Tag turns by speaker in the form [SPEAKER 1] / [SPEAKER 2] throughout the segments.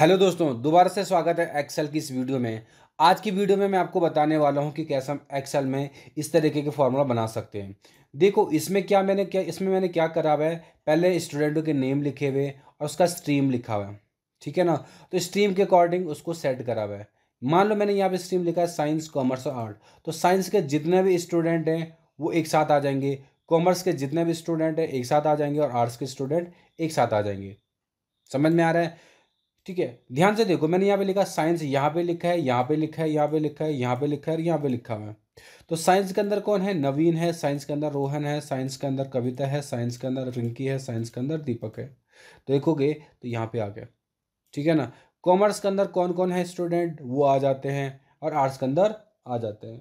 [SPEAKER 1] hello दोस्तों दोबारा से स्वागत है एक्सेल की इस वीडियो में आज की वीडियो में मैं आपको बताने वाला हूं कि कैसे हम एक्सेल में इस तरीके के फॉर्मूला बना सकते हैं देखो इसमें क्या मैंने क्या इसमें मैंने क्या करा हुआ है पहले स्टूडेंटों के नेम लिखे हुए और उसका स्ट्रीम लिखा हुआ है ठीक है ना तो स्ट्रीम के अकॉर्डिंग उसको सेट करा हुआ है मान लो मैंने यहाँ पर स्ट्रीम लिखा है साइंस कॉमर्स और आर्ट तो साइंस के जितने भी स्टूडेंट हैं वो एक साथ आ जाएंगे कॉमर्स के जितने भी स्टूडेंट हैं एक साथ आ जाएंगे और आर्ट्स के स्टूडेंट एक साथ आ जाएंगे समझ में आ रहा है ठीक है ध्यान से देखो मैंने यहाँ पे लिखा साइंस यहाँ पे लिखा है यहाँ पे लिखा है यहाँ पे लिखा है यहाँ पे लिखा है यहाँ पे लिखा हुआ है तो साइंस के अंदर कौन है नवीन है साइंस के अंदर रोहन है साइंस के अंदर कविता है साइंस के अंदर रिंकी है साइंस के अंदर दीपक है तो देखोगे तो यहाँ पे आ गया ठीक है ना कॉमर्स के अंदर कौन कौन है स्टूडेंट वो आ जाते हैं और आर्ट्स के अंदर आ जाते हैं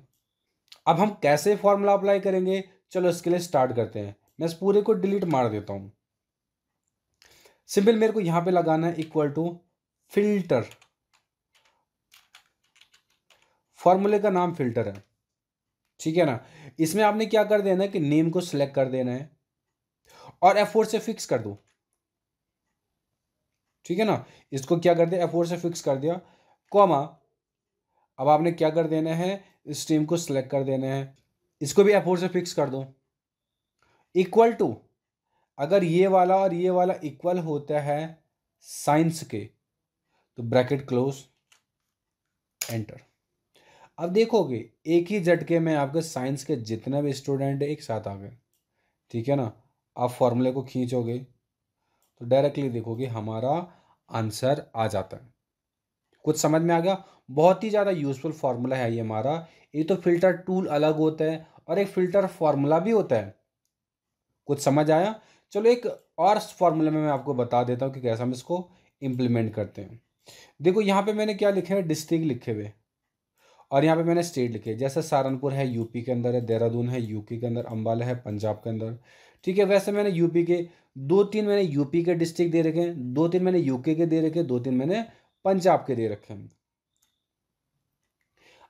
[SPEAKER 1] अब हम कैसे फॉर्मूला अप्लाई करेंगे चलो इसके लिए स्टार्ट करते हैं मैं इस पूरे को डिलीट मार देता हूँ सिंपल मेरे को यहाँ पे लगाना है इक्वल टू फिल्टर फॉर्मूले का नाम फिल्टर है ठीक है ना इसमें आपने क्या कर देना है कि नेम को सिलेक्ट कर देना है और एफ से फिक्स कर दो ठीक है ना इसको क्या कर दिया एफ से फिक्स कर दिया कॉमा अब आपने क्या कर देना है इस टीम को सिलेक्ट कर देना है इसको भी एफ से फिक्स कर दो इक्वल टू अगर ये वाला और ये वाला इक्वल होता है साइंस के तो ब्रैकेट क्लोज एंटर अब देखोगे एक ही झटके में आपके साइंस के जितने भी स्टूडेंट एक साथ आ गए ठीक है ना आप फॉर्मूले को खींचोगे तो डायरेक्टली देखोगे हमारा आंसर आ जाता है कुछ समझ में आ गया बहुत ही ज़्यादा यूज़फुल फार्मूला है ये हमारा ये तो फिल्टर टूल अलग होता है और एक फिल्टर फार्मूला भी होता है कुछ समझ आया चलो एक और फार्मूला में मैं आपको बता देता हूँ कि कैसे हम इसको इम्प्लीमेंट करते हैं देखो यहाँ पे मैंने क्या लिखे है डिस्ट्रिक्ट लिखे हुए और यहाँ पे मैंने स्टेट लिखे जैसे सहारनपुर है यूपी के अंदर है देहरादून है यूके के अंदर अम्बाला है पंजाब के अंदर ठीक है वैसे मैंने यूपी के दो तीन मैंने यूपी के डिस्ट्रिक्ट दे रखे हैं दो तीन मैंने यूके के दे रखे दो तीन मैंने पंजाब के दे रखे हैं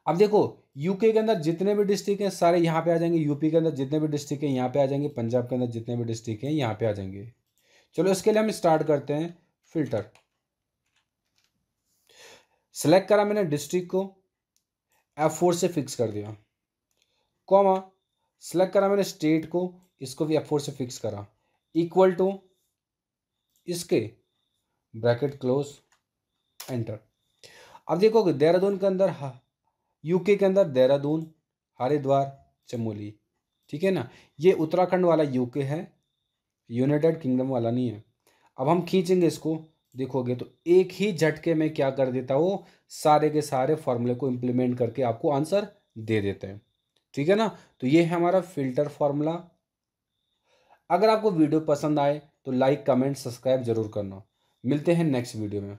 [SPEAKER 1] अब देखो यूके के अंदर जितने भी डिस्ट्रिक्ट हैं सारे यहाँ पे आ जाएंगे यूपी के अंदर जितने भी डिस्ट्रिक्ट हैं यहाँ पे आ जाएंगे पंजाब के अंदर जितने भी डिस्ट्रिक्ट हैं यहाँ पे आ जाएंगे चलो इसके लिए हम स्टार्ट करते हैं फिल्टर सेलेक्ट करा मैंने डिस्ट्रिक्ट को एफ फोर से फिक्स कर दिया कॉमा सेलेक्ट करा मैंने स्टेट को इसको भी एफ फोर से फिक्स करा इक्वल टू इसके ब्रैकेट क्लोज एंटर अब देखोगे देहरादून के अंदर यूके के अंदर देहरादून हरिद्वार चमोली ठीक है ना ये उत्तराखंड वाला यूके है यूनाइटेड किंगडम वाला नहीं है अब हम खींचेंगे इसको देखोगे तो एक ही झटके में क्या कर देता है सारे के सारे फॉर्मूले को इम्प्लीमेंट करके आपको आंसर दे देते हैं ठीक है ना तो ये है हमारा फिल्टर फॉर्मूला अगर आपको वीडियो पसंद आए तो लाइक कमेंट सब्सक्राइब जरूर करना मिलते हैं नेक्स्ट वीडियो में